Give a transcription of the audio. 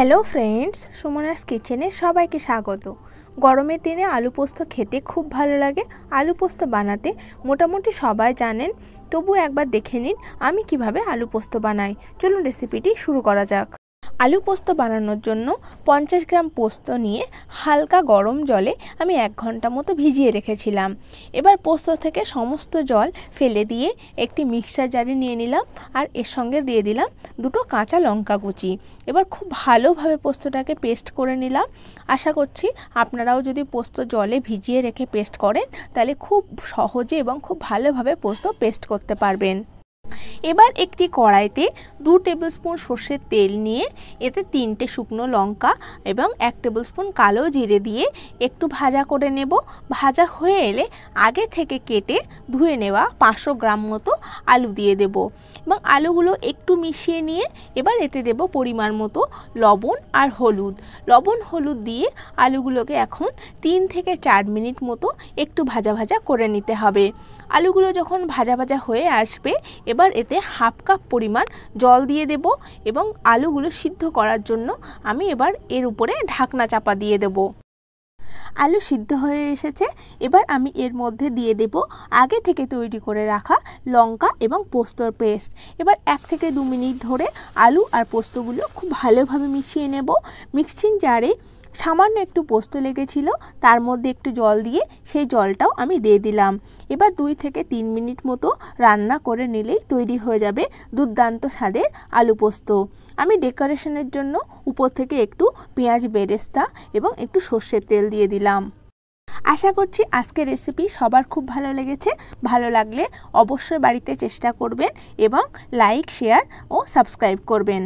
hello friends সুমনাস কিচেনে সবাইকে স্বাগত গরমের দিনে আলু পোস্ত খেতে খুব ভালো লাগে আলু পোস্ত বানাতে মোটামুটি সবাই জানেন তবু একবার দেখে নিন আমি কিভাবে আলু পোস্ত বানাই চলুন রেসিপিটি শুরু করা যাক আলু পোস্ত বানানোর জন্য পঞ্চাশ গ্রাম পোস্ত নিয়ে হালকা গরম জলে আমি এক ঘন্টা মতো ভিজিয়ে রেখেছিলাম এবার পোস্ত থেকে সমস্ত জল ফেলে দিয়ে একটি মিক্সার জারে নিয়ে নিলাম আর এর সঙ্গে দিয়ে দিলাম দুটো কাঁচা লঙ্কা কুচি এবার খুব ভালোভাবে পোস্তটাকে পেস্ট করে নিলাম আশা করছি আপনারাও যদি পোস্ত জলে ভিজিয়ে রেখে পেস্ট করেন তাহলে খুব সহজে এবং খুব ভালোভাবে পোস্ত পেস্ট করতে পারবেন এবার একটি কড়াইতে দু টেবিল স্পুন সর্ষের তেল নিয়ে এতে তিনটে শুকনো লঙ্কা এবং এক টেবিল স্পুন কালো জিরে দিয়ে একটু ভাজা করে নেব ভাজা হয়ে এলে আগে থেকে কেটে ধুয়ে নেওয়া পাঁচশো গ্রাম মতো আলু দিয়ে দেব এবং আলুগুলো একটু মিশিয়ে নিয়ে এবার এতে দেব পরিমাণ মতো লবণ আর হলুদ লবণ হলুদ দিয়ে আলুগুলোকে এখন তিন থেকে চার মিনিট মতো একটু ভাজা ভাজা করে নিতে হবে আলুগুলো যখন ভাজা ভাজা হয়ে আসবে এবার এতে তাতে হাফ কাপ পরিমাণ জল দিয়ে দেব এবং আলুগুলো সিদ্ধ করার জন্য আমি এবার এর উপরে ঢাকনা চাপা দিয়ে দেব আলু সিদ্ধ হয়ে এসেছে এবার আমি এর মধ্যে দিয়ে দেব আগে থেকে তৈরি করে রাখা লঙ্কা এবং পোস্তর পেস্ট এবার এক থেকে দু মিনিট ধরে আলু আর পোস্তগুলো খুব ভালোভাবে মিশিয়ে নেব মিক্সিং জারে সামান্য একটু পোস্ত লেগেছিল তার মধ্যে একটু জল দিয়ে সেই জলটাও আমি দিয়ে দিলাম এবার দুই থেকে তিন মিনিট মতো রান্না করে নিলেই তৈরি হয়ে যাবে দুর্দান্ত স্বাদের আলু পোস্ত আমি ডেকোরেশনের জন্য উপর থেকে একটু পেঁয়াজ বেরেস্তা এবং একটু সর্ষের তেল দিয়ে দিলাম আশা করছি আজকের রেসিপি সবার খুব ভালো লেগেছে ভালো লাগলে অবশ্যই বাড়িতে চেষ্টা করবেন এবং লাইক শেয়ার ও সাবস্ক্রাইব করবেন